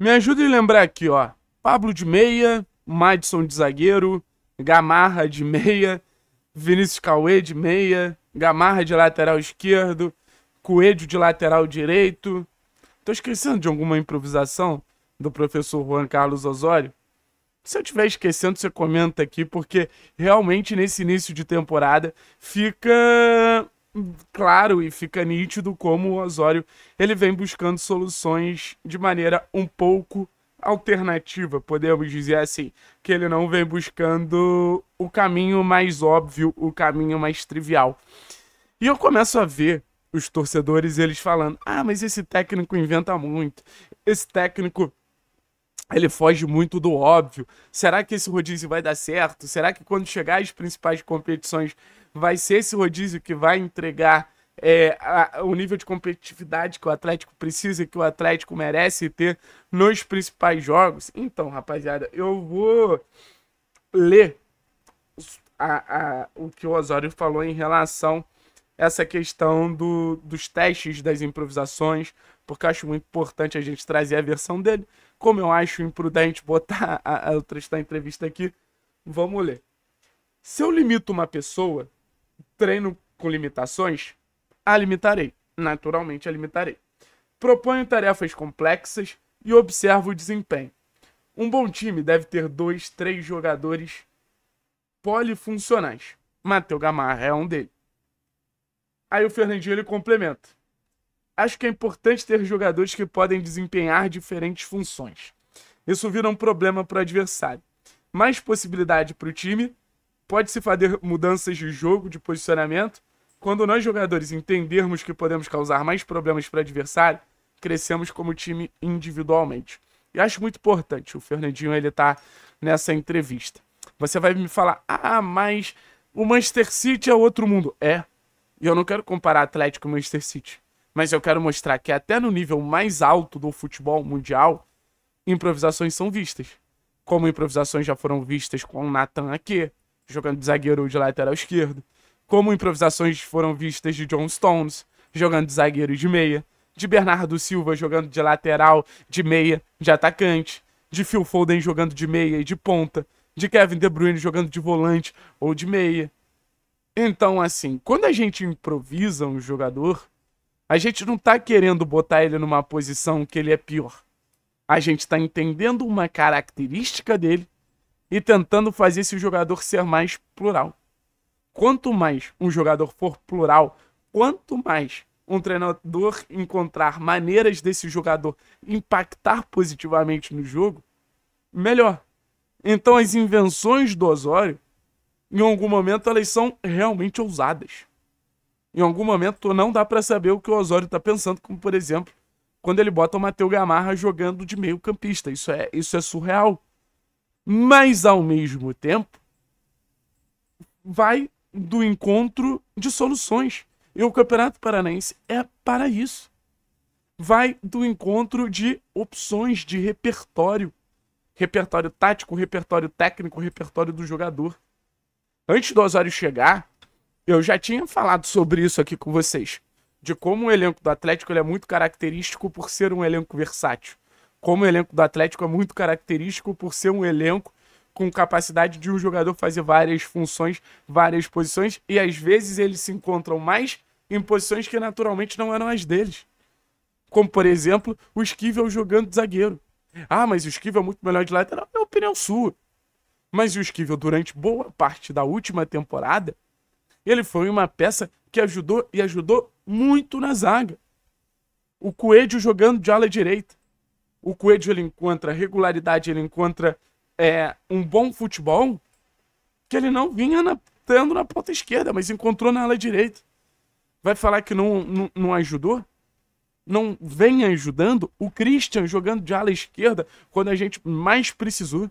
Me ajuda a lembrar aqui, ó. Pablo de meia, Madison de zagueiro, Gamarra de meia, Vinícius Cauê de meia, Gamarra de lateral esquerdo, Coelho de lateral direito. Tô esquecendo de alguma improvisação do professor Juan Carlos Osório? Se eu estiver esquecendo, você comenta aqui, porque realmente nesse início de temporada fica claro e fica nítido como o Osório ele vem buscando soluções de maneira um pouco alternativa, podemos dizer assim, que ele não vem buscando o caminho mais óbvio, o caminho mais trivial. E eu começo a ver os torcedores eles falando: "Ah, mas esse técnico inventa muito. Esse técnico ele foge muito do óbvio. Será que esse rodízio vai dar certo? Será que quando chegar às principais competições vai ser esse rodízio que vai entregar é, a, o nível de competitividade que o Atlético precisa, que o Atlético merece ter nos principais jogos? Então, rapaziada, eu vou ler a, a, o que o Osório falou em relação essa questão do, dos testes das improvisações, porque eu acho muito importante a gente trazer a versão dele. Como eu acho imprudente botar a, a, o entrevista aqui, vamos ler. Se eu limito uma pessoa, treino com limitações, a limitarei. Naturalmente a limitarei. Proponho tarefas complexas e observo o desempenho. Um bom time deve ter dois, três jogadores polifuncionais. Matheus Gamarra é um deles. Aí o Fernandinho ele complementa. Acho que é importante ter jogadores que podem desempenhar diferentes funções. Isso vira um problema para o adversário. Mais possibilidade para o time, pode-se fazer mudanças de jogo, de posicionamento. Quando nós jogadores entendermos que podemos causar mais problemas para o adversário, crescemos como time individualmente. E acho muito importante o Fernandinho ele tá nessa entrevista. Você vai me falar: "Ah, mas o Manchester City é outro mundo". É, e eu não quero comparar Atlético e Manchester City, mas eu quero mostrar que até no nível mais alto do futebol mundial, improvisações são vistas. Como improvisações já foram vistas com o Nathan aqui, jogando de zagueiro ou de lateral esquerdo. Como improvisações foram vistas de John Stones, jogando de zagueiro de meia. De Bernardo Silva jogando de lateral, de meia, de atacante. De Phil Foden jogando de meia e de ponta. De Kevin De Bruyne jogando de volante ou de meia então, assim, quando a gente improvisa um jogador, a gente não tá querendo botar ele numa posição que ele é pior. A gente tá entendendo uma característica dele e tentando fazer esse jogador ser mais plural. Quanto mais um jogador for plural, quanto mais um treinador encontrar maneiras desse jogador impactar positivamente no jogo, melhor. Então as invenções do Osório em algum momento elas são realmente ousadas. Em algum momento não dá para saber o que o Osório tá pensando, como por exemplo, quando ele bota o Matheus Gamarra jogando de meio campista. Isso é, isso é surreal. Mas ao mesmo tempo, vai do encontro de soluções. E o Campeonato Paranaense é para isso. Vai do encontro de opções de repertório. Repertório tático, repertório técnico, repertório do jogador antes do Osório chegar, eu já tinha falado sobre isso aqui com vocês. De como o elenco do Atlético é muito característico por ser um elenco versátil. Como o elenco do Atlético é muito característico por ser um elenco com capacidade de um jogador fazer várias funções, várias posições, e às vezes eles se encontram mais em posições que naturalmente não eram as deles. Como, por exemplo, o Esquivel jogando de zagueiro. Ah, mas o Esquivel é muito melhor de lateral. É opinião sua. Mas o Esquivel, durante boa parte da última temporada, ele foi uma peça que ajudou e ajudou muito na zaga. O Coelho jogando de ala direita. O Coelho ele encontra regularidade, ele encontra é, um bom futebol que ele não vinha na, tendo na ponta esquerda, mas encontrou na ala direita. Vai falar que não, não, não ajudou? Não vem ajudando o Christian jogando de ala esquerda quando a gente mais precisou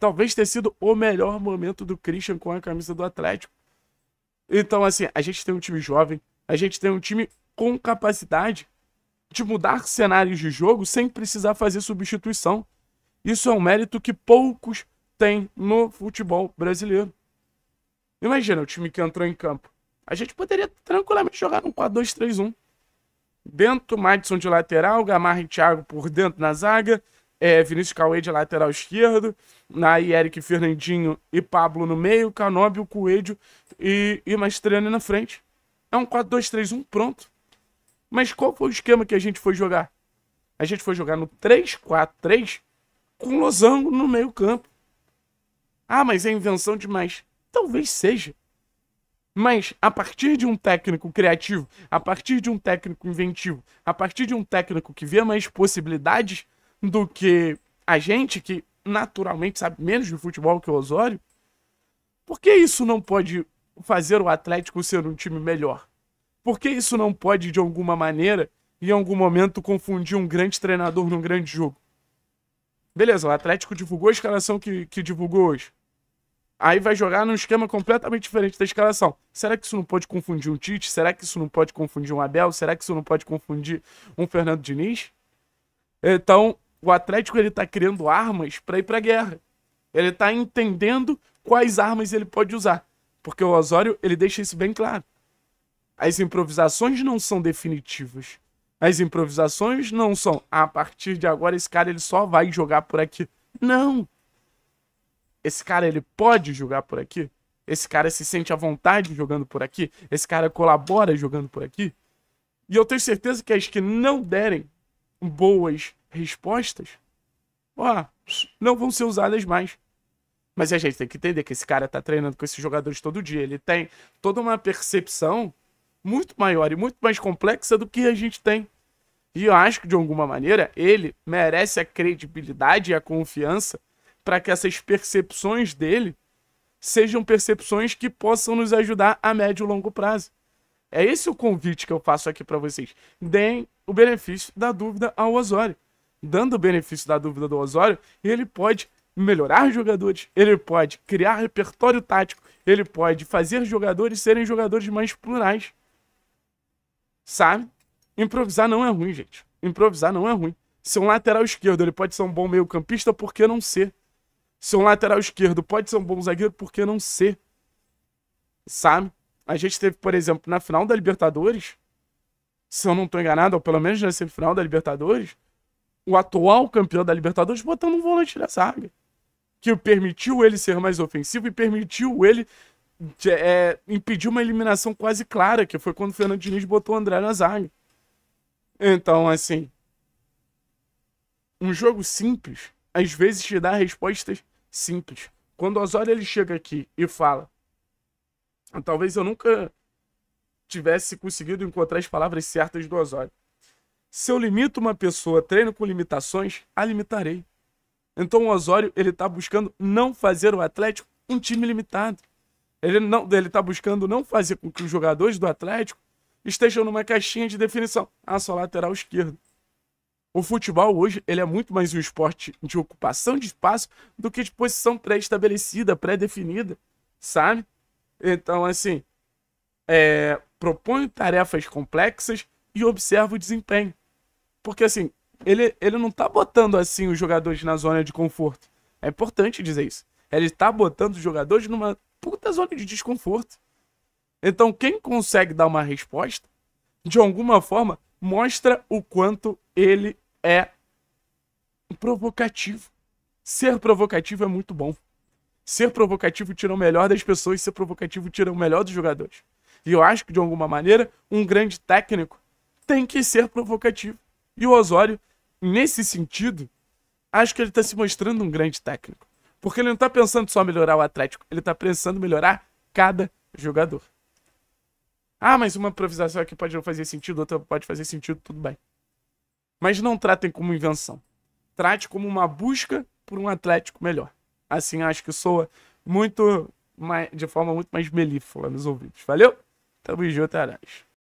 talvez ter sido o melhor momento do Christian com a camisa do Atlético. Então, assim, a gente tem um time jovem, a gente tem um time com capacidade de mudar cenários de jogo sem precisar fazer substituição. Isso é um mérito que poucos têm no futebol brasileiro. Imagina o time que entrou em campo. A gente poderia tranquilamente jogar um 4-2-3-1. Bento, Madison de lateral, Gamarra e Thiago por dentro na zaga, é, Vinícius Cauê de lateral esquerdo, aí Eric Fernandinho e Pablo no meio, Canóbio, Coelho e, e Mastriani na frente. É um 4-2-3-1 pronto. Mas qual foi o esquema que a gente foi jogar? A gente foi jogar no 3-4-3 com losango no meio campo. Ah, mas é invenção demais. Talvez seja. Mas a partir de um técnico criativo, a partir de um técnico inventivo, a partir de um técnico que vê mais possibilidades, do que a gente, que naturalmente sabe menos de futebol que o Osório, por que isso não pode fazer o Atlético ser um time melhor? Por que isso não pode, de alguma maneira, em algum momento, confundir um grande treinador num grande jogo? Beleza, o Atlético divulgou a escalação que, que divulgou hoje. Aí vai jogar num esquema completamente diferente da escalação. Será que isso não pode confundir um Tite? Será que isso não pode confundir um Abel? Será que isso não pode confundir um Fernando Diniz? Então, o Atlético ele tá criando armas para ir para guerra. Ele tá entendendo quais armas ele pode usar, porque o Osório ele deixa isso bem claro. As improvisações não são definitivas. As improvisações não são ah, a partir de agora esse cara ele só vai jogar por aqui. Não. Esse cara ele pode jogar por aqui. Esse cara se sente à vontade jogando por aqui. Esse cara colabora jogando por aqui. E eu tenho certeza que as que não derem boas respostas, ó, não vão ser usadas mais. Mas a gente tem que entender que esse cara tá treinando com esses jogadores todo dia. Ele tem toda uma percepção muito maior e muito mais complexa do que a gente tem. E eu acho que, de alguma maneira, ele merece a credibilidade e a confiança para que essas percepções dele sejam percepções que possam nos ajudar a médio e longo prazo. É esse o convite que eu faço aqui para vocês. Deem o benefício da dúvida ao Osório. Dando o benefício da dúvida do Osório, ele pode melhorar jogadores, ele pode criar repertório tático, ele pode fazer jogadores serem jogadores mais plurais. Sabe? Improvisar não é ruim, gente. Improvisar não é ruim. Se um lateral esquerdo ele pode ser um bom meio-campista, por que não ser? Se um lateral esquerdo pode ser um bom zagueiro, por que não ser? Sabe? A gente teve, por exemplo, na final da Libertadores, se eu não estou enganado, ou pelo menos na semifinal da Libertadores, o atual campeão da Libertadores botando um volante na zaga. Que permitiu ele ser mais ofensivo e permitiu ele é, impedir uma eliminação quase clara, que foi quando o Fernando Diniz botou o André na zaga. Então, assim. Um jogo simples, às vezes te dá respostas simples. Quando o Osório ele chega aqui e fala: ah, Talvez eu nunca tivesse conseguido encontrar as palavras certas do Osório. Se eu limito uma pessoa, treino com limitações, a limitarei. Então o Osório ele está buscando não fazer o Atlético um time limitado. Ele não, ele está buscando não fazer com que os jogadores do Atlético estejam numa caixinha de definição. Ah, só lateral esquerdo. O futebol hoje ele é muito mais um esporte de ocupação de espaço do que de posição pré-estabelecida, pré-definida, sabe? Então, assim, é, proponho tarefas complexas e observo o desempenho. Porque assim, ele, ele não tá botando assim os jogadores na zona de conforto. É importante dizer isso. Ele tá botando os jogadores numa puta zona de desconforto. Então, quem consegue dar uma resposta, de alguma forma, mostra o quanto ele é provocativo. Ser provocativo é muito bom. Ser provocativo tira o melhor das pessoas, ser provocativo tira o melhor dos jogadores. E eu acho que, de alguma maneira, um grande técnico tem que ser provocativo. E o Osório, nesse sentido, acho que ele está se mostrando um grande técnico. Porque ele não está pensando só melhorar o Atlético, ele está pensando melhorar cada jogador. Ah, mas uma improvisação aqui pode não fazer sentido, outra pode fazer sentido, tudo bem. Mas não tratem como invenção. Trate como uma busca por um Atlético melhor. Assim, acho que soa muito mais, de forma muito mais melífola nos ouvidos. Valeu? Tamo junto, Arash.